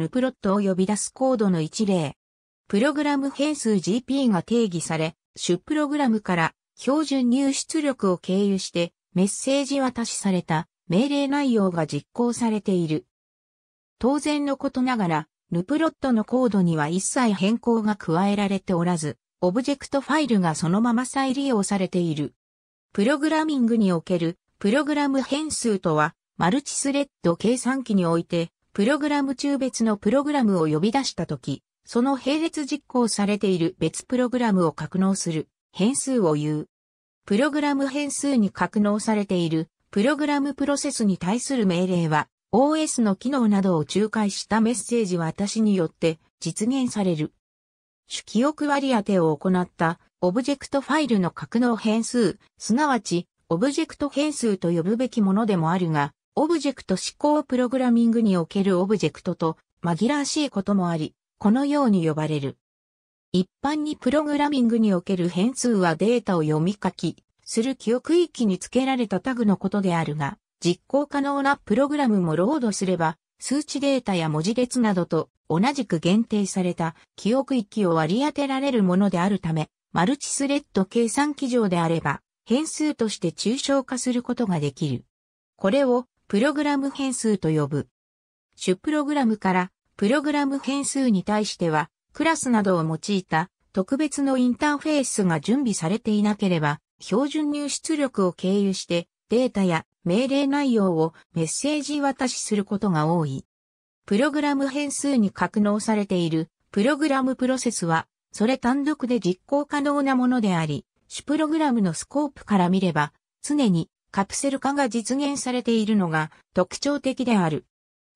ヌプロットを呼び出すコードの一例。プログラム変数 GP が定義され、出プログラムから標準入出力を経由してメッセージ渡しされた命令内容が実行されている。当然のことながら、ヌプロットのコードには一切変更が加えられておらず、オブジェクトファイルがそのまま再利用されている。プログラミングにおけるプログラム変数とは、マルチスレッド計算機においてプログラム中別のプログラムを呼び出したとき、その並列実行されている別プログラムを格納する変数を言う。プログラム変数に格納されているプログラムプロセスに対する命令は OS の機能などを仲介したメッセージは私によって実現される。主記憶割り当てを行ったオブジェクトファイルの格納変数、すなわちオブジェクト変数と呼ぶべきものでもあるが、オブジェクト指向プログラミングにおけるオブジェクトと紛らわしいこともあり、このように呼ばれる。一般にプログラミングにおける変数はデータを読み書き、する記憶域に付けられたタグのことであるが、実行可能なプログラムもロードすれば、数値データや文字列などと同じく限定された記憶域を割り当てられるものであるため、マルチスレッド計算機上であれば、変数として抽象化することができる。これをプログラム変数と呼ぶ。主プログラムから、プログラム変数に対しては、クラスなどを用いた特別のインターフェースが準備されていなければ、標準入出力を経由してデータや命令内容をメッセージ渡しすることが多い。プログラム変数に格納されているプログラムプロセスは、それ単独で実行可能なものであり、主プログラムのスコープから見れば、常にカプセル化が実現されているのが特徴的である。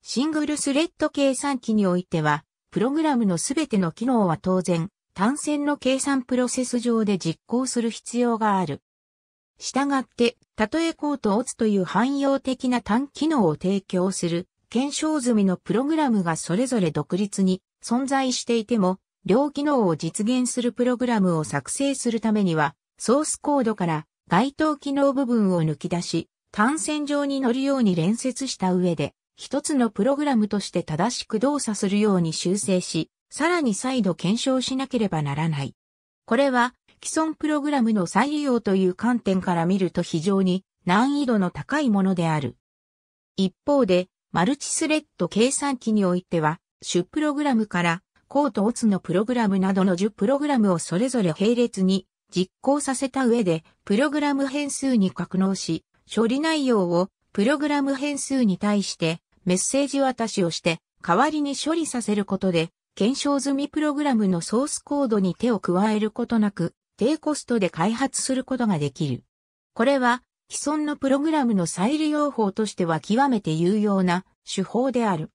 シングルスレッド計算機においては、プログラムのすべての機能は当然、単線の計算プロセス上で実行する必要がある。したがって、たとえコートオツという汎用的な単機能を提供する、検証済みのプログラムがそれぞれ独立に存在していても、両機能を実現するプログラムを作成するためには、ソースコードから該当機能部分を抜き出し、単線上に乗るように連接した上で、一つのプログラムとして正しく動作するように修正し、さらに再度検証しなければならない。これは、既存プログラムの再利用という観点から見ると非常に難易度の高いものである。一方で、マルチスレッド計算機においては、主プログラムから、コートオツのプログラムなどの10プログラムをそれぞれ並列に実行させた上で、プログラム変数に格納し、処理内容をプログラム変数に対してメッセージ渡しをして、代わりに処理させることで、検証済みプログラムのソースコードに手を加えることなく、低コストで開発することができる。これは、既存のプログラムの再利用法としては極めて有用な手法である。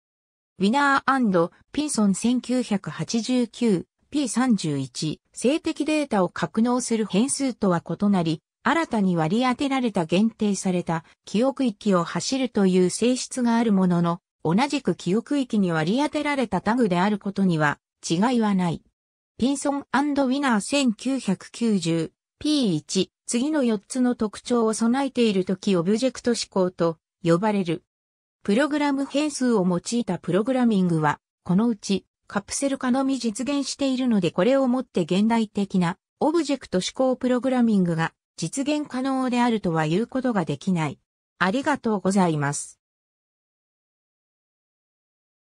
ウィナーピンソン1989 P31、性的データを格納する変数とは異なり、新たに割り当てられた限定された記憶域を走るという性質があるものの、同じく記憶域に割り当てられたタグであることには違いはない。ピンソンウィナー 1990P1 次の4つの特徴を備えているときオブジェクト思考と呼ばれる。プログラム変数を用いたプログラミングは、このうちカプセル化のみ実現しているのでこれをもって現代的なオブジェクト思考プログラミングが実現可能であるとは言うことができない。ありがとうございます。